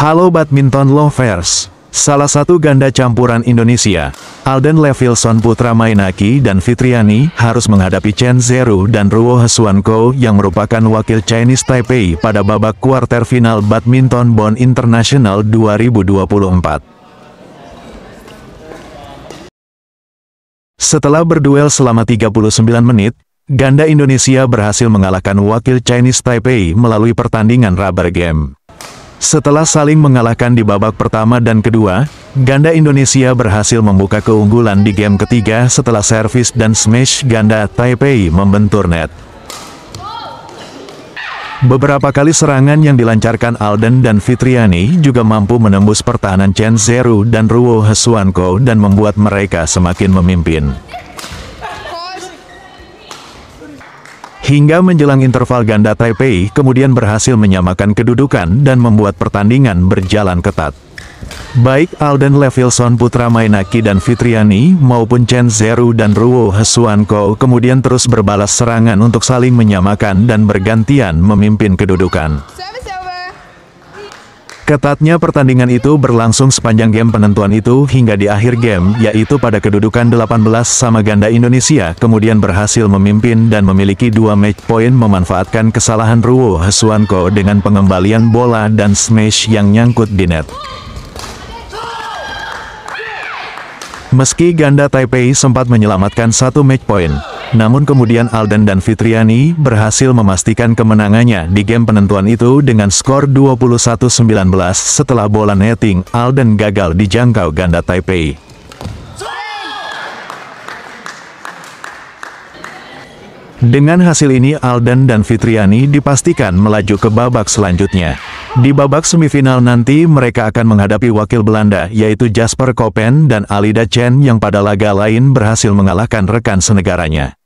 Halo badminton lovers. Salah satu ganda campuran Indonesia, Alden Levilson Putra Mainaki dan Fitriani harus menghadapi Chen Zeru dan Ruo Hsuanko yang merupakan wakil Chinese Taipei pada babak kuarter final Badminton Bond International 2024. Setelah berduel selama 39 menit, ganda Indonesia berhasil mengalahkan wakil Chinese Taipei melalui pertandingan rubber game. Setelah saling mengalahkan di babak pertama dan kedua, ganda Indonesia berhasil membuka keunggulan di game ketiga setelah servis dan smash ganda Taipei membentur net. Beberapa kali serangan yang dilancarkan Alden dan Fitriani juga mampu menembus pertahanan Chen Zeru dan Ruo Hesuanko dan membuat mereka semakin memimpin. hingga menjelang interval ganda Taipei kemudian berhasil menyamakan kedudukan dan membuat pertandingan berjalan ketat. Baik Alden Levilson Putra Mainaki dan Fitriani maupun Chen Zeru dan Ruo Hesuanko kemudian terus berbalas serangan untuk saling menyamakan dan bergantian memimpin kedudukan. Ketatnya pertandingan itu berlangsung sepanjang game penentuan itu hingga di akhir game, yaitu pada kedudukan 18 sama ganda Indonesia, kemudian berhasil memimpin dan memiliki dua match point memanfaatkan kesalahan Ruwo Hesuanko dengan pengembalian bola dan smash yang nyangkut di net. Meski ganda Taipei sempat menyelamatkan satu match point, namun kemudian Alden dan Fitriani berhasil memastikan kemenangannya di game penentuan itu dengan skor 21-19 setelah bola netting Alden gagal dijangkau ganda Taipei. Dengan hasil ini Alden dan Fitriani dipastikan melaju ke babak selanjutnya. Di babak semifinal nanti mereka akan menghadapi wakil Belanda yaitu Jasper Kopen dan Alida Chen yang pada laga lain berhasil mengalahkan rekan senegaranya.